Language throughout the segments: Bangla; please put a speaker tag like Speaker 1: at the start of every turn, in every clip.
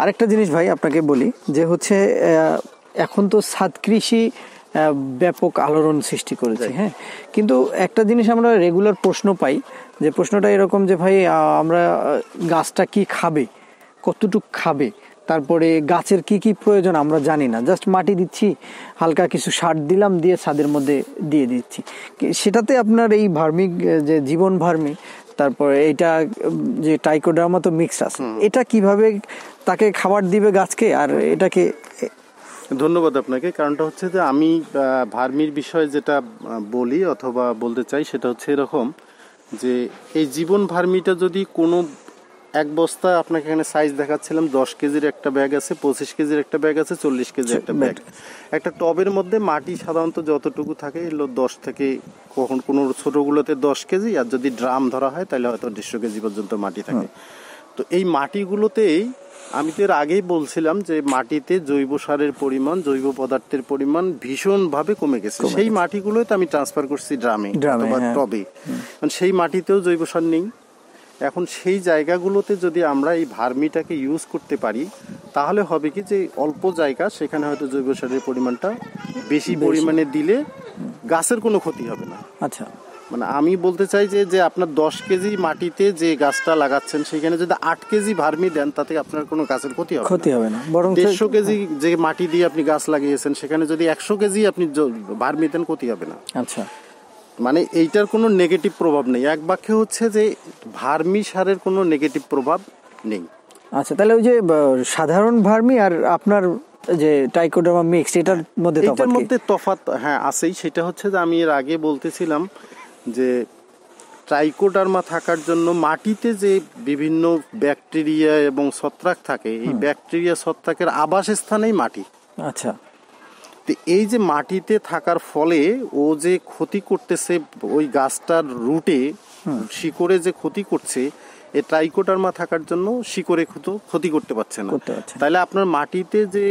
Speaker 1: আরেকটা জিনিস ভাই আপনাকে বলি যে হচ্ছে এখন তো সাদ কৃষি ব্যাপক আলোড়ন সৃষ্টি করেছে হ্যাঁ কিন্তু একটা জিনিস আমরা রেগুলার প্রশ্ন পাই যে প্রশ্নটা এরকম যে ভাই আমরা গাছটা কি খাবে কতটুক খাবে তারপরে গাছের কি কি প্রয়োজন আমরা জানি না জাস্ট মাটি দিচ্ছি হালকা কিছু সার দিলাম দিয়ে ছাদের মধ্যে দিয়ে দিচ্ছি সেটাতে আপনার এই ভার্মিক যে জীবন ভার্মি তারপরে এটা যে টাইকোড্রামা তো মিক্স আছে এটা কিভাবে তাকে খাবার দিবে গাছকে আর এটাকে
Speaker 2: ধন্যবাদ আপনাকে কারণটা হচ্ছে যে আমি ভার্মির বিষয়ে যেটা বলি অথবা বলতে চাই সেটা হচ্ছে এরকম যে এই জীবন ভার্মিটা যদি কোনো এক বস্তা আপনাকে এখানে সাইজ দেখাচ্ছিলাম দশ কেজির একটা ব্যাগ আছে পঁচিশ কেজির একটা ব্যাগ আছে চল্লিশ কেজির একটা ব্যাগ একটা টবের মধ্যে মাটি সাধারণত যতটুকু থাকে এগুলো দশ থেকে কখন কোনো ছোটোগুলোতে দশ কেজি আর যদি ড্রাম ধরা হয় তাহলে হয়তো দেড়শো কেজি পর্যন্ত মাটি থাকে তো এই মাটিগুলোতেই আমি তো এর আগেই বলছিলাম যে মাটিতে জৈব সারের পরিমাণ জৈব পদার্থের পরিমাণ ভীষণভাবে কমে গেছে সেই মাটিগুলোই তো আমি ট্রান্সফার করছি ড্রামে অথবা হ্যাঁ। টবে কারণ মানে সেই মাটিতেও জৈব সার নেই এখন সেই জায়গাগুলোতে যদি আমরা এই ভার্মিটাকে ইউজ করতে পারি তাহলে হবে কি যে অল্প জায়গা সেখানে হয়তো জৈব সারের পরিমাণটা বেশি পরিমাণে দিলে গাছের কোনো ক্ষতি হবে না আচ্ছা মানে আমি বলতে চাই যে যে আপনার দশ কেজি মাটিতে যে গাছটা লাগাচ্ছেন সেখানে যদি আট কেজি ভার্মি দেন তাতে আপনার কোনো গাছের ক্ষতি হবে ক্ষতি
Speaker 1: হবে না বরং দেড়শো কেজি
Speaker 2: যে মাটি দিয়ে আপনি গাছ লাগিয়েছেন সেখানে যদি একশো কেজি আপনি ভার্মি দেন ক্ষতি হবে না আচ্ছা মানে এইটার কোনো নেগেটিভ প্রভাব নেই এক বাক্যে হচ্ছে যে ভার্মি সারের কোনো নেগেটিভ প্রভাব নেই
Speaker 1: আচ্ছা তাহলে ওই যে সাধারণ ভার্মি আর আপনার যে টাইকোডার্মা মিক্স এটার মধ্যে এটার মধ্যে
Speaker 2: তফাত হ্যাঁ আছেই সেটা হচ্ছে যে আমি এর আগে বলতেছিলাম যে ট্রাইকোডার্মা থাকার জন্য মাটিতে যে বিভিন্ন ব্যাকটেরিয়া এবং ছত্রাক থাকে এই ব্যাকটেরিয়া ছত্রাকের আবাসস্থানেই মাটি আচ্ছা তো এই যে মাটিতে থাকার ফলে ও যে ক্ষতি করতেছে ওই গাছটার রুটে শিকড়ে যে ক্ষতি করছে এ ট্রাইকোটারমা থাকার জন্য শিকড়ে ক্ষতি করতে পারছে না তাহলে আপনার মাটিতে যে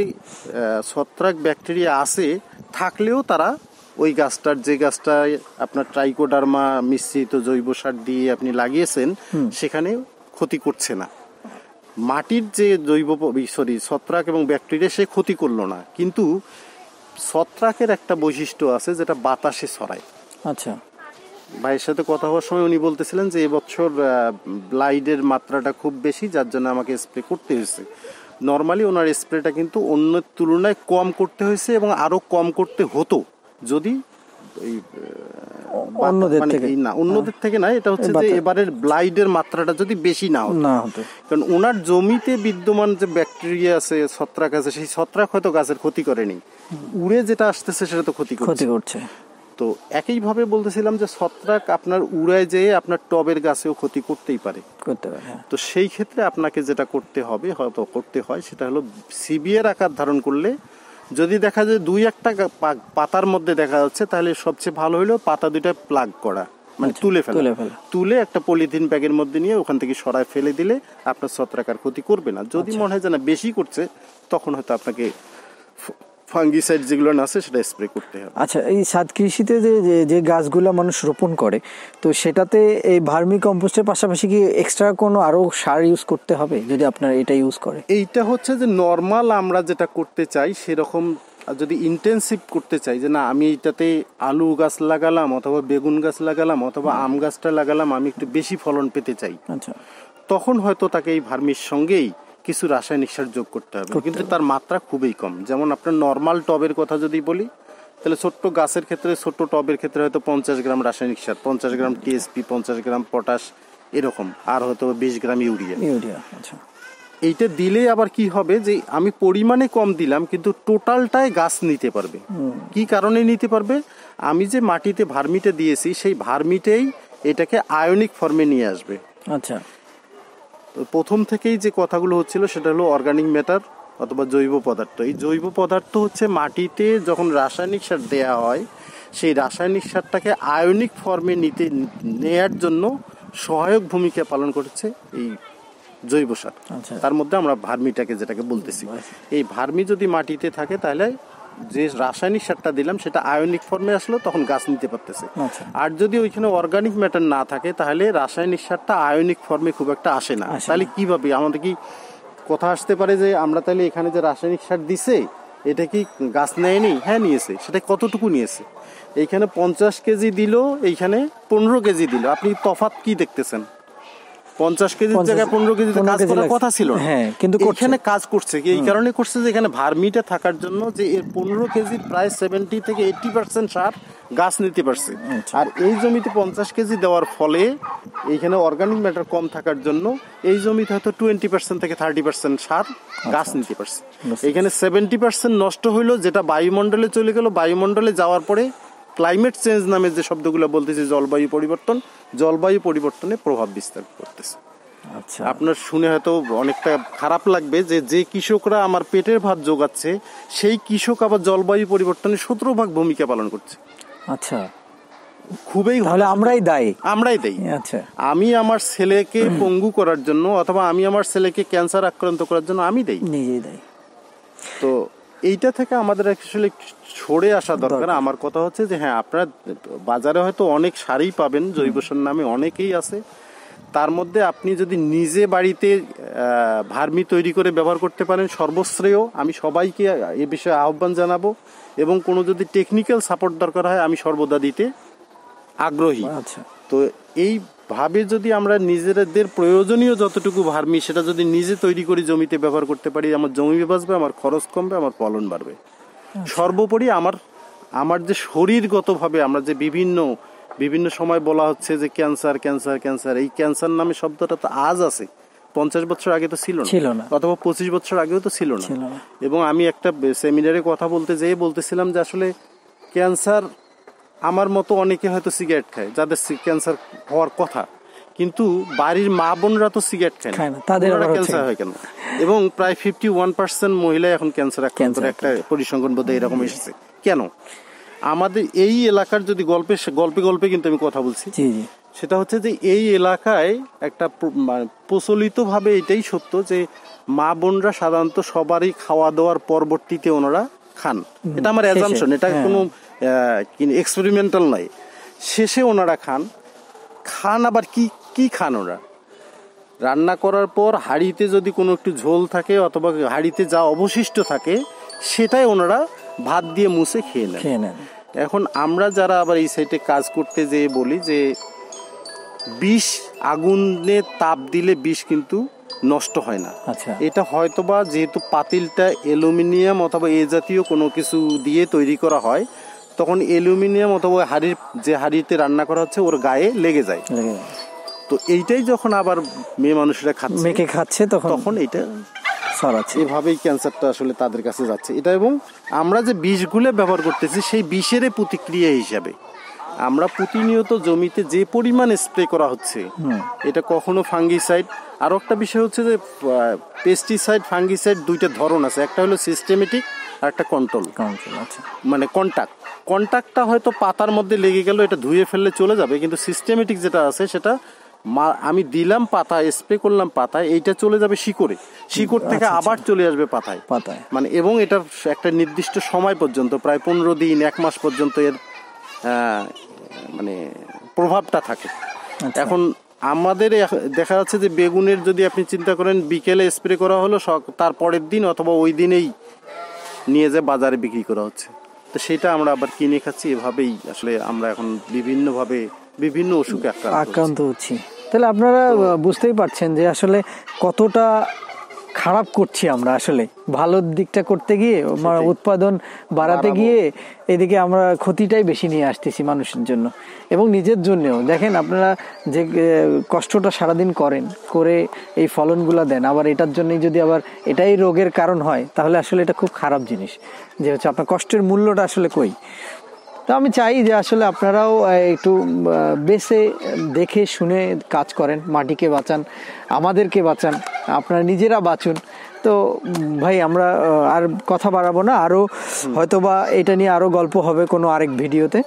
Speaker 2: ছত্রাক ব্যাকটেরিয়া আছে থাকলেও তারা ওই গাছটার যে গাছটা আপনার ট্রাইকোডারমা মিশ্রিত জৈব সার দিয়ে আপনি লাগিয়েছেন সেখানে ক্ষতি করছে না মাটির যে জৈব সরি ছত্রাক এবং ব্যাকটেরিয়া সে ক্ষতি করলো না কিন্তু ছত্রাকের একটা বৈশিষ্ট্য আছে যেটা বাতাসে ছড়ায় আচ্ছা ভাইয়ের সাথে কথা হওয়ার সময় উনি বলতেছিলেন যে এবছর ব্লাইডের মাত্রাটা খুব বেশি যার জন্য আমাকে স্প্রে করতে হয়েছে নর্মালি ওনার স্প্রেটা কিন্তু অন্যের তুলনায় কম করতে হয়েছে এবং আরও কম করতে হতো যদি অন্যদের মানে থেকে না অন্যদের থেকে না এটা হচ্ছে যে এবারের ব্লাইডের মাত্রাটা যদি বেশি না না হতো কারণ ওনার জমিতে বিদ্যমান যে ব্যাকটেরিয়া আছে ছত্রাক আছে সেই ছত্রাক হয়তো গাছের ক্ষতি করেনি উড়ে যেটা আসতেছে সেটা তো ক্ষতি ক্ষতি করছে তো একইভাবে বলতেছিলাম যে ছত্রাক আপনার উড়ায় যেয়ে আপনার টবের গাছেও ক্ষতি করতেই পারে করতে পারে হ্যাঁ। তো সেই ক্ষেত্রে আপনাকে যেটা করতে হবে হয়তো করতে হয় সেটা হলো সিবিয়ার আকার ধারণ করলে যদি দেখা যায় দুই একটা পাতার মধ্যে দেখা যাচ্ছে তাহলে সবচেয়ে ভালো হলো পাতা দুইটা প্লাগ করা মানে আচ্ছা, তুলে ফেলে তুলে একটা পলিথিন ব্যাগের মধ্যে নিয়ে ওখান থেকে সরায় ফেলে দিলে আপনার ছত্রাকার ক্ষতি করবে না যদি আচ্ছা। মনে হয় যে না বেশি করছে তখন হয়তো আপনাকে ফাঙ্গিসাইড যেগুলো আছে সেটা স্প্রে করতে হবে
Speaker 1: আচ্ছা এই সাদ কৃষিতে যে যে গাছগুলো মানুষ রোপণ করে তো সেটাতে এই ভার্মি কম্পোস্টের পাশাপাশি কি এক্সট্রা কোনো আরও সার ইউজ করতে হবে যদি আপনার এটা ইউজ করে
Speaker 2: এইটা হচ্ছে যে নর্মাল আমরা যেটা করতে চাই সেরকম যদি ইন্টেন্সিভ করতে চাই যে না আমি এইটাতে আলু গাছ লাগালাম অথবা বেগুন গাছ লাগালাম অথবা আম গাছটা লাগালাম আমি একটু বেশি ফলন পেতে চাই আচ্ছা তখন হয়তো তাকে এই ভার্মির সঙ্গেই কিছু রাসায়নিক সার যোগ করতে হবে কিন্তু তার মাত্রা খুবই কম যেমন আপনার নর্মাল টবের কথা যদি বলি তাহলে ছোট্ট গাছের ক্ষেত্রে ছোট্ট টবের ক্ষেত্রে হয়তো পঞ্চাশ গ্রাম রাসায়নিক সার পঞ্চাশ গ্রাম টিএসপি পঞ্চাশ গ্রাম পটাশ এরকম আর হয়তো বিশ গ্রাম ইউরিয়া ইউরিয়া আচ্ছা এইটা দিলে আবার কি হবে যে আমি পরিমাণে কম দিলাম কিন্তু টোটালটাই গাছ নিতে পারবে কি কারণে নিতে পারবে আমি যে মাটিতে ভার্মিটা দিয়েছি সেই ভার্মিটেই এটাকে আয়নিক ফর্মে নিয়ে আসবে আচ্ছা প্রথম থেকেই যে কথাগুলো হচ্ছিল সেটা হলো অর্গানিক ম্যাটার অথবা জৈব পদার্থ এই জৈব পদার্থ হচ্ছে মাটিতে যখন রাসায়নিক সার দেয়া হয় সেই রাসায়নিক সারটাকে আয়নিক ফর্মে নিতে নেয়ার জন্য সহায়ক ভূমিকা পালন করছে এই জৈব সার আচ্ছা। তার মধ্যে আমরা ভার্মিটাকে যেটাকে বলতেছি এই ভার্মি যদি মাটিতে থাকে তাহলে যে রাসায়নিক সারটা দিলাম সেটা আয়নিক ফর্মে আসলো তখন গাছ নিতে পারতেছে আচ্ছা। আর যদি ওইখানে অর্গানিক ম্যাটার না থাকে তাহলে রাসায়নিক সারটা আয়নিক ফর্মে খুব একটা আসে না তাহলে কিভাবে আমাদের কি কথা আসতে পারে যে আমরা তাহলে এখানে যে রাসায়নিক সার দিছে এটা কি গাছ নেয়নি হ্যাঁ নিয়েছে সেটা কতটুকু নিয়েছে এইখানে পঞ্চাশ কেজি দিল এইখানে পনেরো কেজি দিল আপনি তফাত কি দেখতেছেন পঞ্চাশ কেজির জায়গায় পনেরো কেজি কাজ করার কথা ছিল হ্যাঁ কিন্তু এখানে কাজ করছে কি এই কারণে করছে যে এখানে ভার্মিটা থাকার জন্য যে এর পনেরো কেজি প্রায় সেভেন্টি থেকে এইটি পার্সেন্ট সার গাছ নিতে পারছে আচ্ছা। আর এই জমিতে পঞ্চাশ কেজি দেওয়ার ফলে এইখানে অর্গানিক ম্যাটার কম থাকার জন্য এই জমিতে হয়তো টোয়েন্টি পার্সেন্ট থেকে থার্টি পার্সেন্ট সার আচ্ছা, গাছ আচ্ছা। নিতে পারছে এখানে সেভেন্টি পার্সেন্ট নষ্ট হইলো যেটা বায়ুমণ্ডলে চলে গেল বায়ুমণ্ডলে যাওয়ার পরে ক্লাইমেট চেঞ্জ নামে যে শব্দগুলো বলতেছি জলবায়ু পরিবর্তন জলবায়ু পরিবর্তনে প্রভাব বিস্তার করতেছে আচ্ছা আপনার শুনে হয়তো অনেকটা খারাপ লাগবে যে যে কৃষকরা আমার পেটের ভাত যোগাচ্ছে সেই কৃষক আবার জলবায়ু পরিবর্তনে সতেরো ভাগ ভূমিকা পালন করছে
Speaker 1: আচ্ছা খুবই তাহলে আমরাই দায়ী আমরাই দায়ী আচ্ছা
Speaker 2: আমি আমার ছেলেকে পঙ্গু করার জন্য অথবা আমি আমার ছেলেকে ক্যান্সার আক্রান্ত করার জন্য আমি দায়ী নিজেই দায়ী তো এইটা থেকে আমাদের আসলে সরে আসা দরকার আমার কথা হচ্ছে যে হ্যাঁ আপনার বাজারে হয়তো অনেক শাড়ি পাবেন জৈব সার নামে অনেকেই আছে তার মধ্যে আপনি যদি নিজে বাড়িতে ভার্মি তৈরি করে ব্যবহার করতে পারেন সর্বশ্রেয় আমি সবাইকে এ বিষয়ে আহ্বান জানাবো এবং কোনো যদি টেকনিক্যাল সাপোর্ট দরকার হয় আমি সর্বদা দিতে আগ্রহী আচ্ছা তো এই ভাবে যদি আমরা নিজেদের প্রয়োজনীয় যতটুকু ভার্মি সেটা যদি নিজে তৈরি করি জমিতে ব্যবহার করতে পারি আমার জমি বাঁচবে আমার খরচ কমবে আমার ফলন বাড়বে আচ্ছা। সর্বোপরি আমার আমার যে শরীরগতভাবে আমরা যে বিভিন্ন বিভিন্ন সময় বলা হচ্ছে যে ক্যান্সার ক্যান্সার ক্যান্সার এই ক্যান্সার নামে শব্দটা তো আজ আছে পঞ্চাশ বছর আগে তো ছিল না অথবা পঁচিশ বছর আগেও তো ছিল না এবং আমি একটা সেমিনারে কথা বলতে যেয়ে বলতেছিলাম যে আসলে ক্যান্সার আমার মতো অনেকে হয়তো সিগারেট খায় যাদের ক্যান্সার হওয়ার কথা কিন্তু বাড়ির মা বোনরা তো সিগারেট খায় না তাদের ক্যান্সার হয় কেন এবং প্রায় ফিফটি ওয়ান পার্সেন্ট মহিলা এখন ক্যান্সার আক্রান্ত একটা পরিসংখ্যান বোধ এরকম এসেছে কেন আমাদের এই এলাকার যদি গল্পে গল্পে গল্পে কিন্তু আমি কথা বলছি সেটা হচ্ছে যে এই এলাকায় একটা প্রচলিতভাবে এটাই সত্য যে মা বোনরা সাধারণত সবারই খাওয়া দাওয়ার পরবর্তীতে ওনারা খান এটা আমার অ্যাজামশন এটা হ্যাঁ। কোনো এক্সপেরিমেন্টাল নয় শেষে ওনারা খান খান আবার কি কি খান ওরা রান্না করার পর হাঁড়িতে যদি কোনো একটু ঝোল থাকে অথবা হাঁড়িতে যা অবশিষ্ট থাকে সেটাই ওনারা ভাত দিয়ে মুছে খেয়ে নেন খেয়ে নেন এখন আমরা যারা আবার এই সাইডে কাজ করতে যেয়ে বলি যে বিষ আগুনে তাপ দিলে বিষ কিন্তু নষ্ট হয় না আচ্ছা। এটা হয়তোবা যেহেতু পাতিলটা অ্যালুমিনিয়াম অথবা এ জাতীয় কোনো কিছু দিয়ে তৈরি করা হয় তখন অ্যালুমিনিয়াম অথবা হাড়ির যে হাড়িতে রান্না করা হচ্ছে ওর গায়ে লেগে যায় তো এইটাই যখন আবার মেয়ে মানুষরা খাচ্ছে খাচ্ছে তখন তখন এটা ছড়াচ্ছে এভাবেই ক্যান্সারটা আসলে তাদের কাছে যাচ্ছে এটা এবং আমরা যে বিষগুলো ব্যবহার করতেছি সেই বিষের প্রতিক্রিয়া হিসাবে আমরা প্রতিনিয়ত জমিতে যে পরিমাণ স্প্রে করা হচ্ছে এটা কখনো ফাঙ্গিসাইড আরও একটা বিষয় হচ্ছে যে পেস্টিসাইড ফাঙ্গিসাইড দুইটা ধরন আছে একটা হলো সিস্টেমেটিক আর একটা কন্ট্রোল কন্ট্রোল আচ্ছা মানে কন্ট্যাক্ট কন্ট্যাক্টটা হয়তো পাতার মধ্যে লেগে গেল এটা ধুয়ে ফেললে চলে যাবে কিন্তু সিস্টেমেটিক যেটা আছে সেটা আমি দিলাম পাতা স্প্রে করলাম পাতায় এইটা চলে যাবে শিকড়ে শিকড় থেকে আচ্ছা, আচ্ছা। আবার চলে আসবে পাতায় পাতায় মানে এবং এটা একটা নির্দিষ্ট সময় পর্যন্ত প্রায় পনেরো দিন এক মাস পর্যন্ত এর মানে প্রভাবটা থাকে আচ্ছা। এখন আমাদের দেখা যাচ্ছে যে বেগুনের যদি আপনি চিন্তা করেন বিকেলে স্প্রে করা হলো তার পরের দিন অথবা ওই দিনেই নিয়ে যে বাজারে বিক্রি করা হচ্ছে তো সেটা আমরা আবার কিনে খাচ্ছি এভাবেই আসলে আমরা এখন বিভিন্নভাবে বিভিন্ন অসুখে আক্রান্ত
Speaker 1: হচ্ছি তাহলে আপনারা বুঝতেই পারছেন যে আসলে কতটা খারাপ করছি আমরা আসলে ভালোর দিকটা করতে গিয়ে উৎপাদন বাড়াতে গিয়ে এদিকে আমরা ক্ষতিটাই বেশি নিয়ে আসতেছি মানুষের জন্য এবং নিজের জন্যেও দেখেন আপনারা যে কষ্টটা সারাদিন করেন করে এই ফলনগুলা দেন আবার এটার জন্যই যদি আবার এটাই রোগের কারণ হয় তাহলে আসলে এটা খুব খারাপ জিনিস যে হচ্ছে আপনার কষ্টের মূল্যটা আসলে কই আমি চাই যে আসলে আপনারাও একটু বেছে দেখে শুনে কাজ করেন মাটিকে বাঁচান আমাদেরকে বাঁচান আপনারা নিজেরা বাঁচুন তো ভাই আমরা আর কথা বাড়াবো না আরও হয়তোবা এটা নিয়ে আরও গল্প হবে কোনো আরেক ভিডিওতে